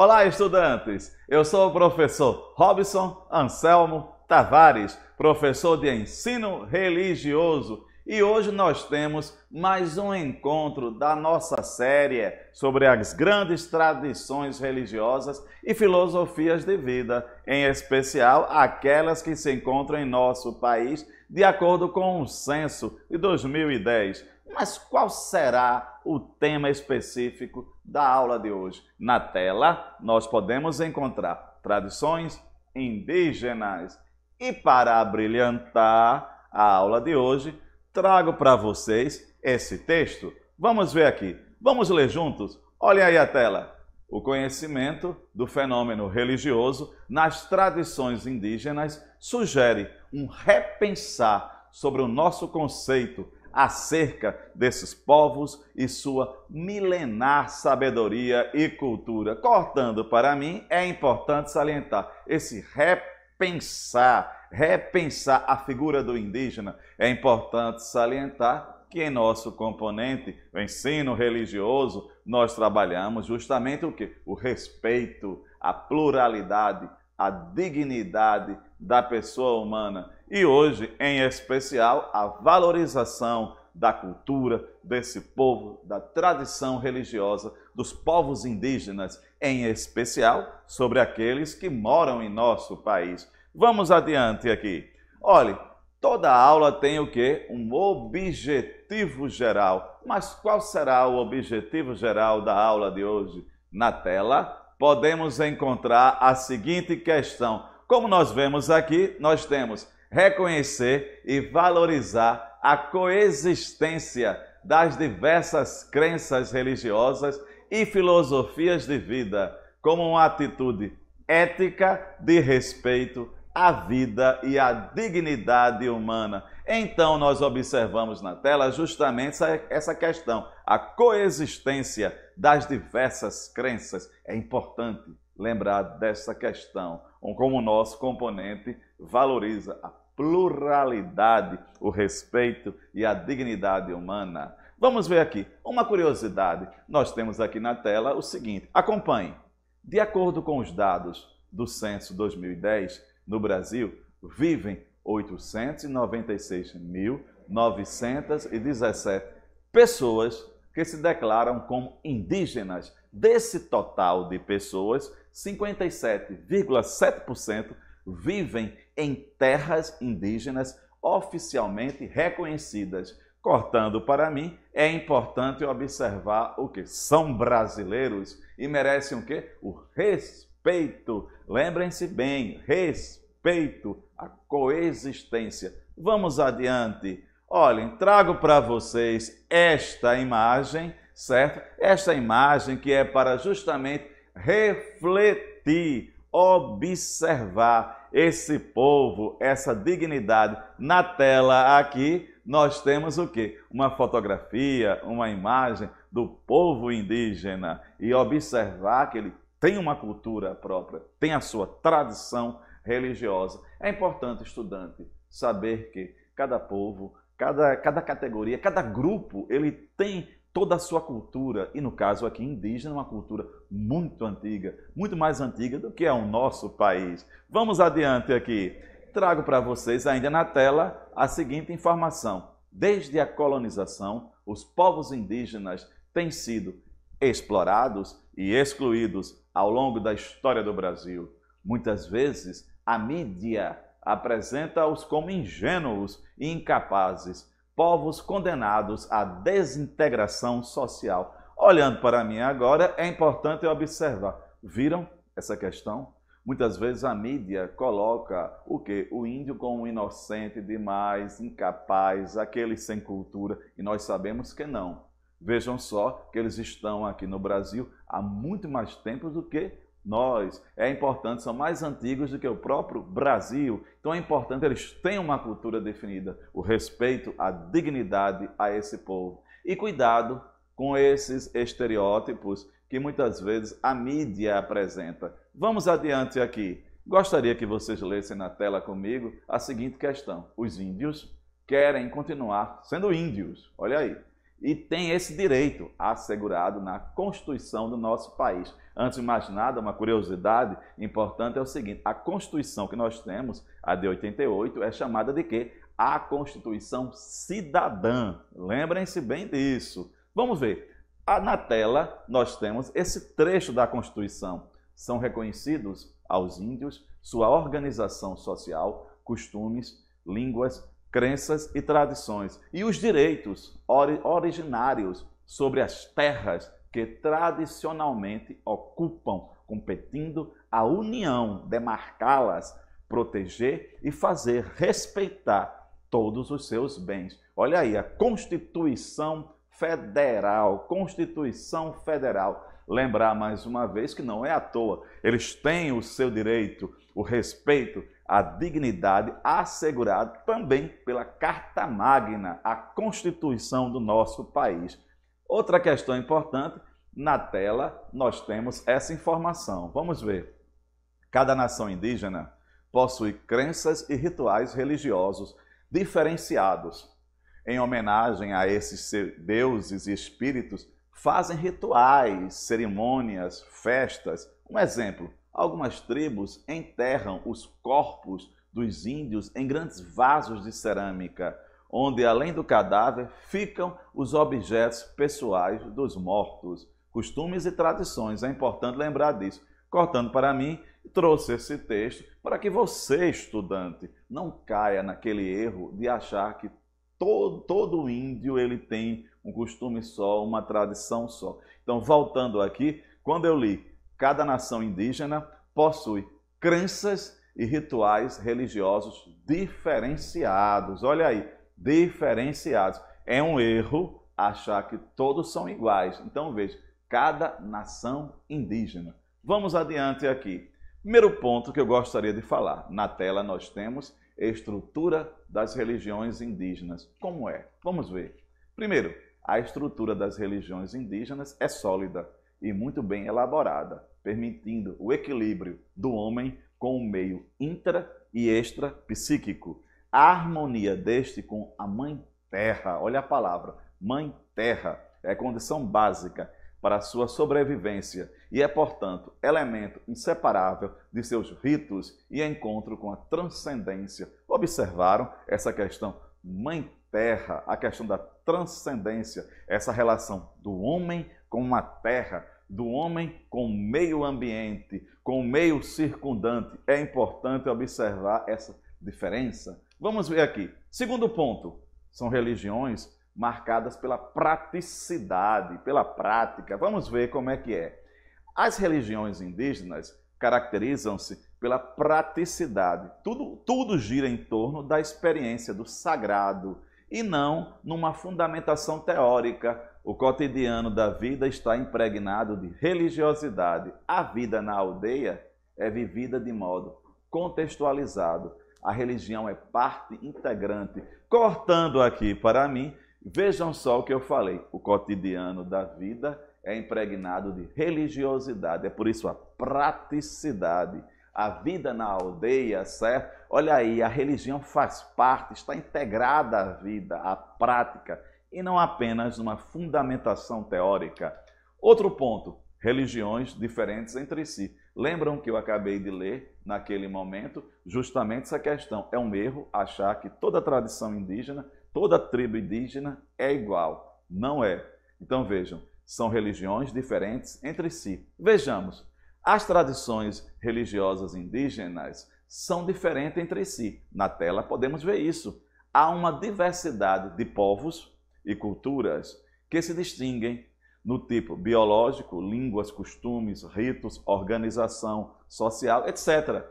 Olá, estudantes! Eu sou o professor Robson Anselmo Tavares, professor de ensino religioso, e hoje nós temos mais um encontro da nossa série sobre as grandes tradições religiosas e filosofias de vida, em especial aquelas que se encontram em nosso país, de acordo com o censo de 2010. Mas qual será o tema específico da aula de hoje? Na tela, nós podemos encontrar tradições indígenas. E para brilhantar a aula de hoje, trago para vocês esse texto. Vamos ver aqui. Vamos ler juntos? Olhem aí a tela. O conhecimento do fenômeno religioso nas tradições indígenas sugere um repensar sobre o nosso conceito acerca desses povos e sua milenar sabedoria e cultura. Cortando para mim, é importante salientar esse repensar, repensar a figura do indígena. É importante salientar que em nosso componente, o ensino religioso, nós trabalhamos justamente o que? O respeito, a pluralidade, a dignidade da pessoa humana e hoje, em especial, a valorização da cultura desse povo, da tradição religiosa dos povos indígenas, em especial sobre aqueles que moram em nosso país. Vamos adiante aqui. Olhe, toda aula tem o que? Um objetivo geral. Mas qual será o objetivo geral da aula de hoje? Na tela podemos encontrar a seguinte questão. Como nós vemos aqui, nós temos reconhecer e valorizar a coexistência das diversas crenças religiosas e filosofias de vida como uma atitude ética de respeito à vida e à dignidade humana. Então, nós observamos na tela justamente essa, questão, a coexistência das diversas crenças. É importante lembrar dessa questão, como o nosso componente valoriza a pluralidade, o respeito e a dignidade humana. Vamos ver aqui uma curiosidade. Nós temos aqui na tela o seguinte: acompanhe. De acordo com os dados do censo 2010, no Brasil vivem 896.917 pessoas que se declaram como indígenas. Desse total de pessoas, 57,7% vivem em terras indígenas oficialmente reconhecidas. Cortando para mim, é importante observar o que são brasileiros e merecem o que? O respeito. Lembrem-se bem, respeito respeito, a coexistência. Vamos adiante. Olhem, trago para vocês esta imagem, certo? Esta imagem que é para justamente refletir, observar esse povo, essa dignidade. Na tela aqui, nós temos o quê? Uma fotografia, uma imagem do povo indígena e observar que ele tem uma cultura própria, tem a sua tradição, religiosa. É importante, estudante, saber que cada povo, cada, cada categoria, cada grupo, ele tem toda a sua cultura, e no caso aqui indígena, é uma cultura muito antiga, muito mais antiga do que é o nosso país. Vamos adiante aqui. Trago para vocês ainda na tela a seguinte informação. Desde a colonização, os povos indígenas têm sido explorados e excluídos ao longo da história do Brasil. Muitas vezes a mídia apresenta-os como ingênuos e incapazes, povos condenados à desintegração social. Olhando para mim agora, é importante observar. Viram essa questão? Muitas vezes a mídia coloca o que? O índio como inocente demais, incapaz, aquele sem cultura, e nós sabemos que não. Vejam só que eles estão aqui no Brasil há muito mais tempo do que nós, é importante, são mais antigos do que o próprio Brasil. Então é importante eles tenham uma cultura definida, o respeito, a dignidade a esse povo. E cuidado com esses estereótipos que muitas vezes a mídia apresenta. Vamos adiante aqui. Gostaria que vocês lessem na tela comigo a seguinte questão: os índios querem continuar sendo índios. Olha aí e tem esse direito assegurado na Constituição do nosso país. Antes de mais nada, uma curiosidade importante é o seguinte: a Constituição que nós temos, a de 88, é chamada de quê? A Constituição Cidadã. Lembrem-se bem disso. Vamos ver. Na tela, nós temos esse trecho da Constituição. São reconhecidos aos índios sua organização social, costumes, línguas, crenças e tradições e os direitos originários sobre as terras que tradicionalmente ocupam, competindo a união demarcá-las, proteger e fazer respeitar todos os seus bens. Olha aí a Constituição Federal, Constituição Federal. Lembrar mais uma vez que não é à toa, eles têm o seu direito, o respeito a dignidade assegurada também pela Carta Magna, a Constituição do nosso país. Outra questão importante, na tela nós temos essa informação. Vamos ver. Cada nação indígena possui crenças e rituais religiosos diferenciados. Em homenagem a esses deuses e espíritos, fazem rituais, cerimônias, festas. Um exemplo, Algumas tribos enterram os corpos dos índios em grandes vasos de cerâmica, onde, além do cadáver, ficam os objetos pessoais dos mortos. Costumes e tradições, é importante lembrar disso. Cortando para mim, trouxe esse texto para que você, estudante, não caia naquele erro de achar que todo, todo índio ele tem um costume só, uma tradição só. Então, voltando aqui, quando eu li Cada nação indígena possui crenças e rituais religiosos diferenciados. Olha aí, diferenciados. É um erro achar que todos são iguais. Então veja, cada nação indígena. Vamos adiante aqui. Primeiro ponto que eu gostaria de falar. Na tela nós temos estrutura das religiões indígenas. Como é? Vamos ver. Primeiro, a estrutura das religiões indígenas é sólida e muito bem elaborada, permitindo o equilíbrio do homem com o meio intra e extra psíquico. A harmonia deste com a Mãe Terra, olha a palavra, Mãe Terra, é condição básica para a sua sobrevivência e é, portanto, elemento inseparável de seus ritos e encontro com a transcendência. Observaram essa questão Mãe Terra, a questão da transcendência, essa relação do homem com a terra, do homem com o meio ambiente, com o meio circundante. É importante observar essa diferença. Vamos ver aqui. Segundo ponto, são religiões marcadas pela praticidade, pela prática. Vamos ver como é que é. As religiões indígenas caracterizam-se pela praticidade. Tudo, tudo gira em torno da experiência do sagrado e não numa fundamentação teórica o cotidiano da vida está impregnado de religiosidade. A vida na aldeia é vivida de modo contextualizado. A religião é parte integrante. Cortando aqui para mim, vejam só o que eu falei. O cotidiano da vida é impregnado de religiosidade, é por isso a praticidade. A vida na aldeia, certo? Olha aí, a religião faz parte, está integrada à vida, à prática e não apenas numa fundamentação teórica. Outro ponto: religiões diferentes entre si. Lembram que eu acabei de ler naquele momento justamente essa questão. É um erro achar que toda tradição indígena, toda tribo indígena é igual. Não é. Então vejam, são religiões diferentes entre si. Vejamos, as tradições religiosas indígenas são diferentes entre si. Na tela podemos ver isso. Há uma diversidade de povos e culturas que se distinguem no tipo biológico, línguas, costumes, ritos, organização social, etc.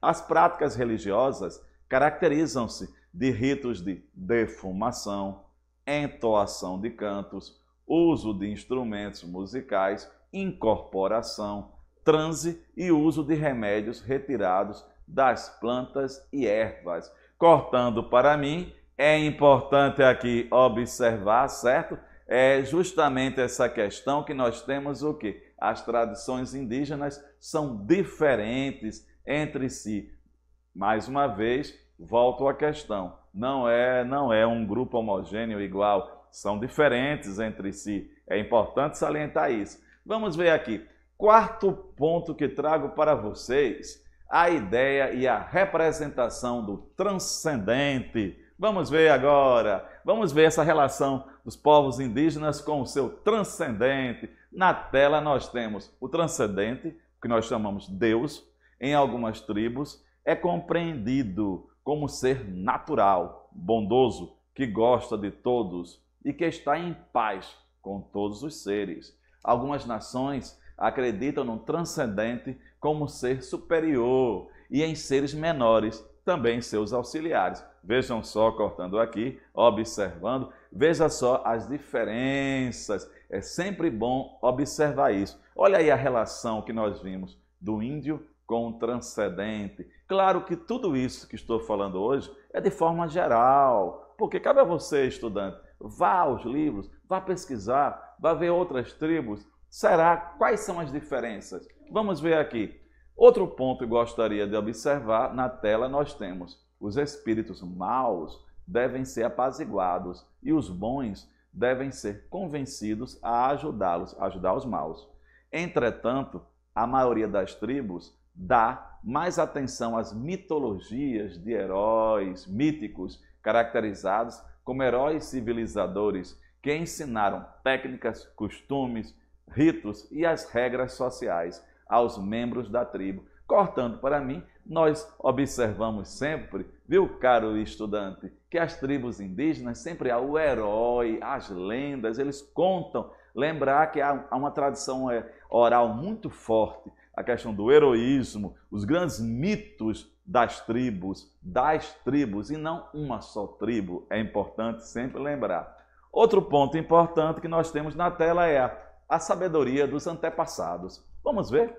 As práticas religiosas caracterizam-se de ritos de defumação, entoação de cantos, uso de instrumentos musicais, incorporação, transe e uso de remédios retirados das plantas e ervas, cortando para mim é importante aqui observar, certo? É justamente essa questão que nós temos o que as tradições indígenas são diferentes entre si. Mais uma vez, volto à questão. Não é, não é um grupo homogêneo igual, são diferentes entre si. É importante salientar isso. Vamos ver aqui. Quarto ponto que trago para vocês, a ideia e a representação do transcendente Vamos ver agora, vamos ver essa relação dos povos indígenas com o seu transcendente. Na tela nós temos o transcendente, que nós chamamos Deus, em algumas tribos, é compreendido como ser natural, bondoso, que gosta de todos e que está em paz com todos os seres. Algumas nações acreditam no transcendente como ser superior e em seres menores também seus auxiliares. Vejam só, cortando aqui, observando, veja só as diferenças. É sempre bom observar isso. Olha aí a relação que nós vimos do índio com o transcendente. Claro que tudo isso que estou falando hoje é de forma geral, porque cabe a você, estudante, vá aos livros, vá pesquisar, vá ver outras tribos. Será quais são as diferenças? Vamos ver aqui. Outro ponto que gostaria de observar na tela nós temos os espíritos maus devem ser apaziguados e os bons devem ser convencidos a ajudá-los, ajudar os maus. Entretanto, a maioria das tribos dá mais atenção às mitologias de heróis míticos caracterizados como heróis civilizadores que ensinaram técnicas, costumes, ritos e as regras sociais aos membros da tribo. Cortando para mim, nós observamos sempre, viu, caro estudante, que as tribos indígenas sempre há o herói, as lendas, eles contam. Lembrar que há uma tradição é, oral muito forte, a questão do heroísmo, os grandes mitos das tribos, das tribos e não uma só tribo. É importante sempre lembrar. Outro ponto importante que nós temos na tela é a, a sabedoria dos antepassados. Vamos ver.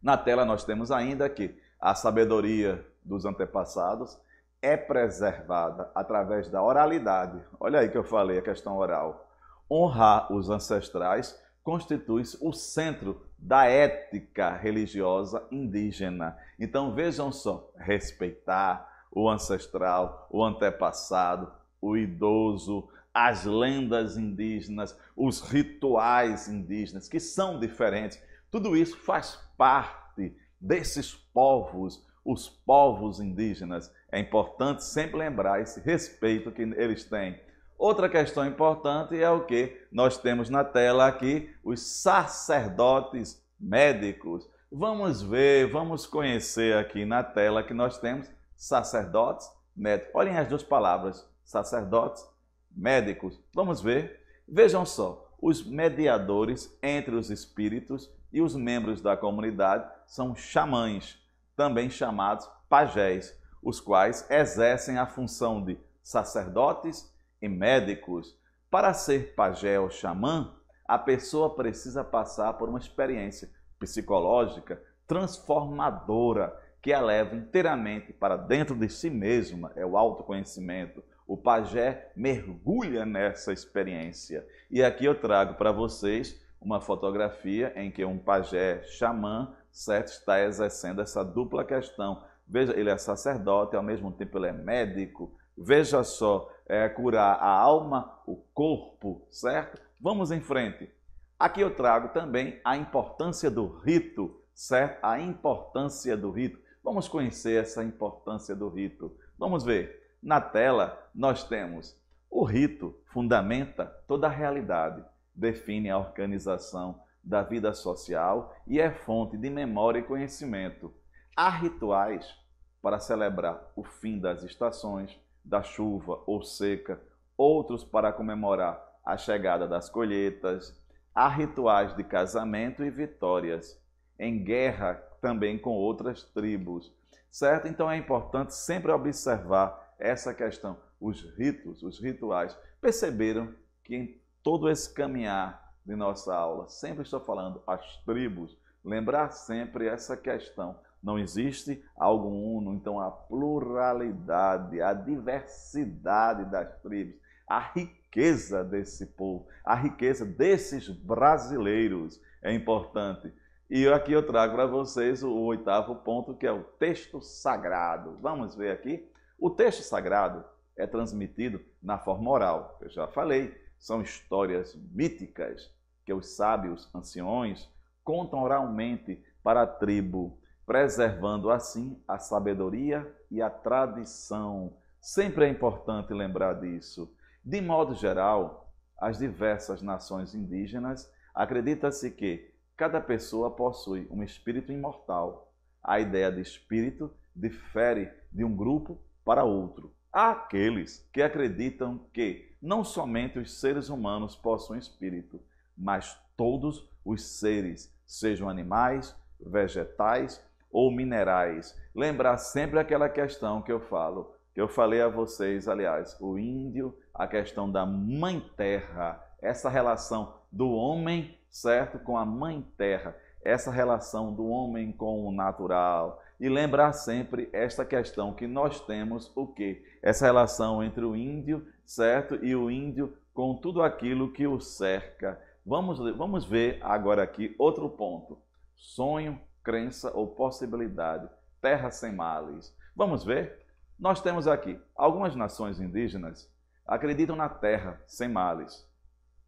Na tela nós temos ainda que a sabedoria dos antepassados é preservada através da oralidade. Olha aí que eu falei a questão oral. Honrar os ancestrais constitui o centro da ética religiosa indígena. Então vejam só, respeitar o ancestral, o antepassado, o idoso, as lendas indígenas, os rituais indígenas, que são diferentes. Tudo isso faz parte desses povos, os povos indígenas. É importante sempre lembrar esse respeito que eles têm. Outra questão importante é o que nós temos na tela aqui, os sacerdotes médicos. Vamos ver, vamos conhecer aqui na tela que nós temos sacerdotes médicos. Olhem as duas palavras, sacerdotes médicos. Vamos ver. Vejam só, os mediadores entre os espíritos e os membros da comunidade são xamãs, também chamados pajés, os quais exercem a função de sacerdotes e médicos. Para ser pajé ou xamã, a pessoa precisa passar por uma experiência psicológica transformadora que a leva inteiramente para dentro de si mesma, é o autoconhecimento o pajé mergulha nessa experiência. E aqui eu trago para vocês uma fotografia em que um pajé xamã, certo, está exercendo essa dupla questão. Veja, ele é sacerdote, ao mesmo tempo ele é médico. Veja só, é curar a alma, o corpo, certo? Vamos em frente. Aqui eu trago também a importância do rito, certo? A importância do rito. Vamos conhecer essa importância do rito. Vamos ver. Na tela, nós temos o rito fundamenta toda a realidade, define a organização da vida social e é fonte de memória e conhecimento. Há rituais para celebrar o fim das estações, da chuva ou seca, outros para comemorar a chegada das colheitas, há rituais de casamento e vitórias, em guerra também com outras tribos, certo? Então é importante sempre observar essa questão. Os ritos, os rituais. Perceberam que em todo esse caminhar de nossa aula, sempre estou falando as tribos, lembrar sempre essa questão. Não existe algo uno, então a pluralidade, a diversidade das tribos, a riqueza desse povo, a riqueza desses brasileiros é importante. E aqui eu trago para vocês o oitavo ponto, que é o texto sagrado. Vamos ver aqui o texto sagrado é transmitido na forma oral, eu já falei, são histórias míticas que os sábios anciões contam oralmente para a tribo, preservando assim a sabedoria e a tradição. Sempre é importante lembrar disso. De modo geral, as diversas nações indígenas acredita-se que cada pessoa possui um espírito imortal. A ideia de espírito difere de um grupo para outro. Há aqueles que acreditam que não somente os seres humanos possuem espírito, mas todos os seres, sejam animais, vegetais ou minerais. Lembrar sempre aquela questão que eu falo, que eu falei a vocês, aliás, o índio, a questão da mãe terra, essa relação do homem, certo, com a mãe terra, essa relação do homem com o natural, e lembrar sempre esta questão que nós temos o que essa relação entre o índio, certo, e o índio com tudo aquilo que o cerca. Vamos vamos ver agora aqui outro ponto. Sonho, crença ou possibilidade. Terra sem males. Vamos ver? Nós temos aqui algumas nações indígenas acreditam na terra sem males,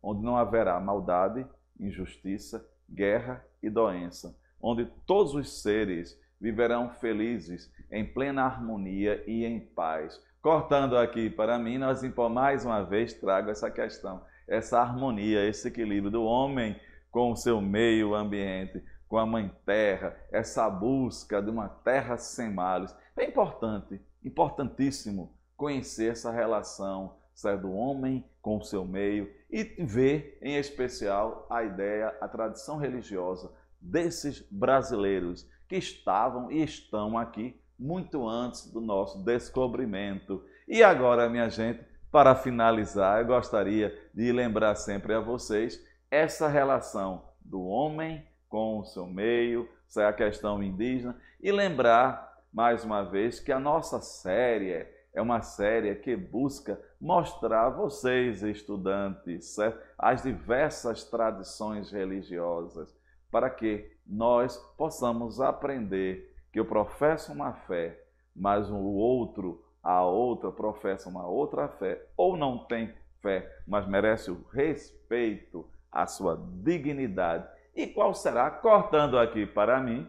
onde não haverá maldade, injustiça, guerra e doença, onde todos os seres viverão felizes, em plena harmonia e em paz. Cortando aqui para mim, nós mais uma vez trago essa questão, essa harmonia, esse equilíbrio do homem com o seu meio ambiente, com a mãe terra, essa busca de uma terra sem males. É importante, importantíssimo conhecer essa relação, certo? do homem com o seu meio e ver, em especial, a ideia, a tradição religiosa desses brasileiros que estavam e estão aqui muito antes do nosso descobrimento. E agora, minha gente, para finalizar, eu gostaria de lembrar sempre a vocês essa relação do homem com o seu meio, essa é a questão indígena, e lembrar mais uma vez que a nossa série é uma série que busca mostrar a vocês, estudantes, certo? as diversas tradições religiosas para que nós possamos aprender que eu professo uma fé, mas o outro, a outra, professa uma outra fé, ou não tem fé, mas merece o respeito, a sua dignidade. E qual será, cortando aqui para mim,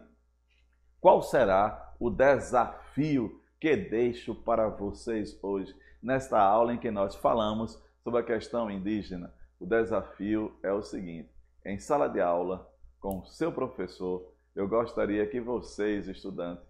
qual será o desafio que deixo para vocês hoje, nesta aula em que nós falamos sobre a questão indígena? O desafio é o seguinte: em sala de aula, com o seu professor, eu gostaria que vocês, estudantes,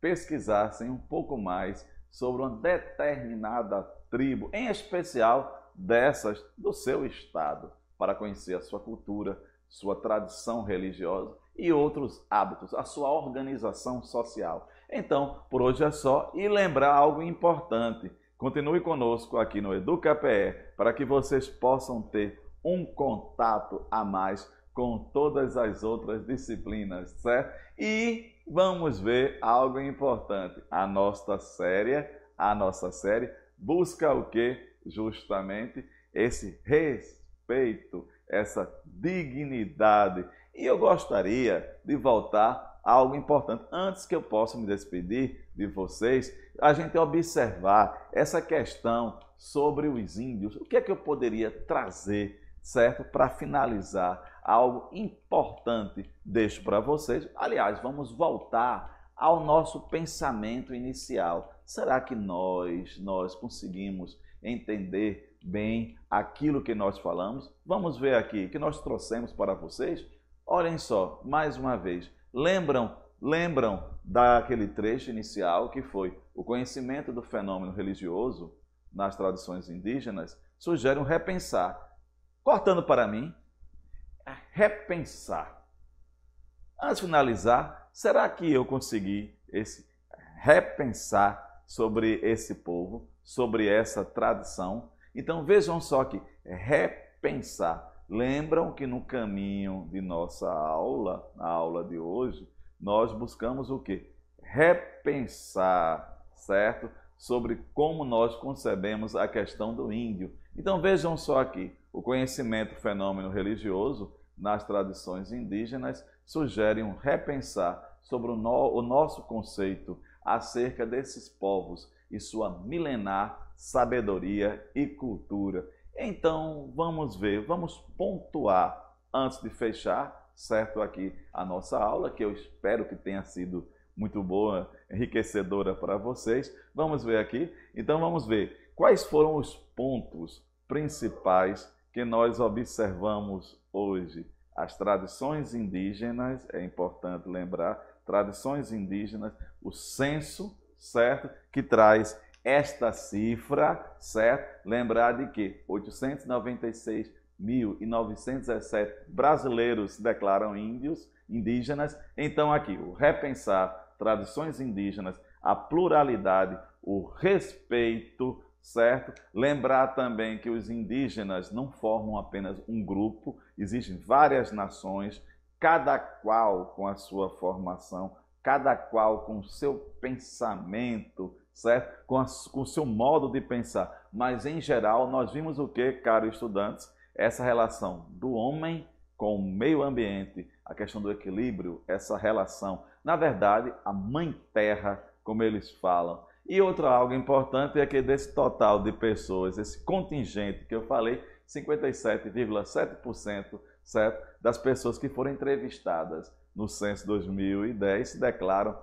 pesquisassem um pouco mais sobre uma determinada tribo, em especial dessas do seu estado, para conhecer a sua cultura, sua tradição religiosa e outros hábitos, a sua organização social. Então, por hoje é só e lembrar algo importante. Continue conosco aqui no EducaPE para que vocês possam ter um contato a mais com todas as outras disciplinas, certo? E vamos ver algo importante. A nossa série, a nossa série busca o que? Justamente esse respeito, essa dignidade. E eu gostaria de voltar a algo importante. Antes que eu possa me despedir de vocês, a gente observar essa questão sobre os índios. O que é que eu poderia trazer, certo? Para finalizar algo importante deixo para vocês. Aliás, vamos voltar ao nosso pensamento inicial. Será que nós, nós conseguimos entender bem aquilo que nós falamos? Vamos ver aqui que nós trouxemos para vocês. Olhem só, mais uma vez, lembram, lembram daquele trecho inicial que foi o conhecimento do fenômeno religioso nas tradições indígenas sugere um repensar. Cortando para mim, repensar. Antes de finalizar, será que eu consegui esse, repensar sobre esse povo, sobre essa tradição? Então vejam só que repensar. Lembram que no caminho de nossa aula, na aula de hoje, nós buscamos o quê? Repensar, certo? Sobre como nós concebemos a questão do índio. Então vejam só aqui, o conhecimento fenômeno religioso nas tradições indígenas sugerem um repensar sobre o, no, o nosso conceito acerca desses povos e sua milenar sabedoria e cultura. Então, vamos ver, vamos pontuar antes de fechar, certo aqui a nossa aula, que eu espero que tenha sido muito boa, enriquecedora para vocês. Vamos ver aqui. Então vamos ver quais foram os pontos principais que nós observamos hoje. As tradições indígenas, é importante lembrar, tradições indígenas, o censo, certo? Que traz esta cifra, certo? Lembrar de que 896.917 brasileiros declaram índios, indígenas. Então, aqui, o repensar tradições indígenas, a pluralidade, o respeito certo? Lembrar também que os indígenas não formam apenas um grupo, existem várias nações, cada qual com a sua formação, cada qual com o seu pensamento, certo? Com, a, com o seu modo de pensar. Mas, em geral, nós vimos o que, caros estudantes? Essa relação do homem com o meio ambiente, a questão do equilíbrio, essa relação. Na verdade, a mãe terra, como eles falam, e outra algo importante é que desse total de pessoas, esse contingente que eu falei, 57,7% certo? das pessoas que foram entrevistadas no censo 2010 se declaram,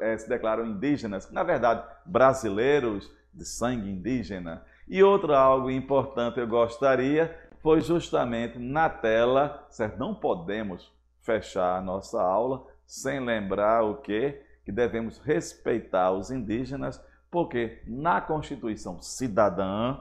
eh, se declaram indígenas, na verdade, brasileiros de sangue indígena. E outro algo importante eu gostaria foi justamente na tela, certo? Não podemos fechar a nossa aula sem lembrar o quê? Que devemos respeitar os indígenas porque na Constituição Cidadã,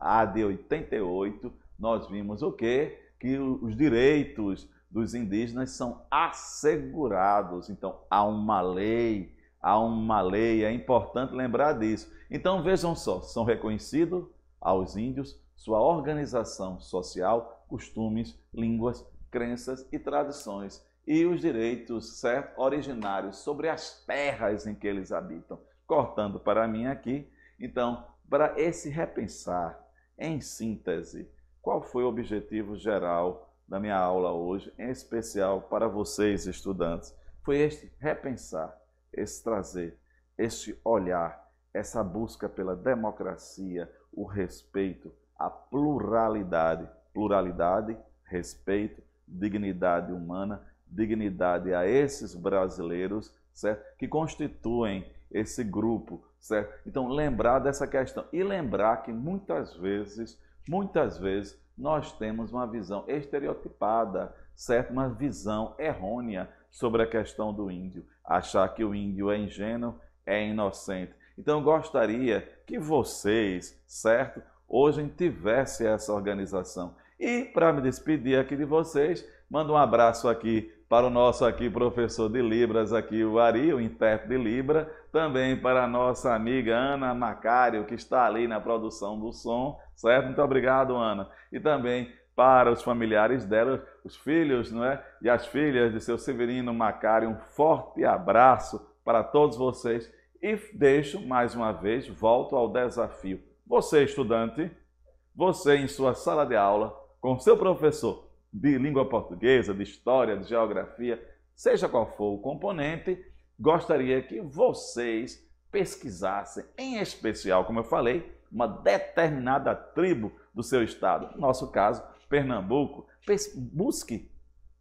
a de 88, nós vimos o quê? Que os direitos dos indígenas são assegurados. Então, há uma lei, há uma lei, é importante lembrar disso. Então, vejam só, são reconhecidos aos índios sua organização social, costumes, línguas, crenças e tradições e os direitos certo, originários sobre as terras em que eles habitam cortando para mim aqui. Então, para esse repensar, em síntese, qual foi o objetivo geral da minha aula hoje, em especial para vocês estudantes? Foi este repensar, esse trazer, este olhar, essa busca pela democracia, o respeito, a pluralidade, pluralidade, respeito, dignidade humana, dignidade a esses brasileiros, certo? Que constituem esse grupo, certo? Então, lembrar dessa questão e lembrar que muitas vezes, muitas vezes, nós temos uma visão estereotipada, certo? Uma visão errônea sobre a questão do índio. Achar que o índio é ingênuo, é inocente. Então, eu gostaria que vocês, certo? Hoje tivesse essa organização. E, para me despedir aqui de vocês, mando um abraço aqui para o nosso aqui professor de Libras, aqui o Ari, o intérprete de Libra, também para a nossa amiga Ana Macário, que está ali na produção do som, certo? Muito obrigado, Ana. E também para os familiares dela, os filhos, não é? E as filhas de seu Severino Macário, um forte abraço para todos vocês e deixo mais uma vez, volto ao desafio. Você, estudante, você em sua sala de aula, com seu professor, de língua portuguesa, de história, de geografia, seja qual for o componente, gostaria que vocês pesquisassem, em especial, como eu falei, uma determinada tribo do seu estado. No nosso caso, Pernambuco. Busque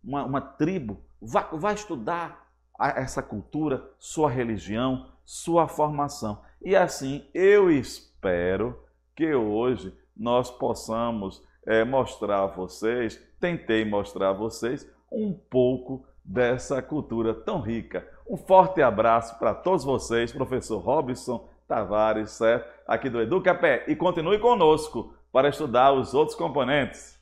uma, uma tribo, vá, vá estudar a, essa cultura, sua religião, sua formação. E assim, eu espero que hoje nós possamos é, mostrar a vocês tentei mostrar a vocês um pouco dessa cultura tão rica. Um forte abraço para todos vocês, professor Robson Tavares, certo? aqui do EducaPé, e continue conosco para estudar os outros componentes.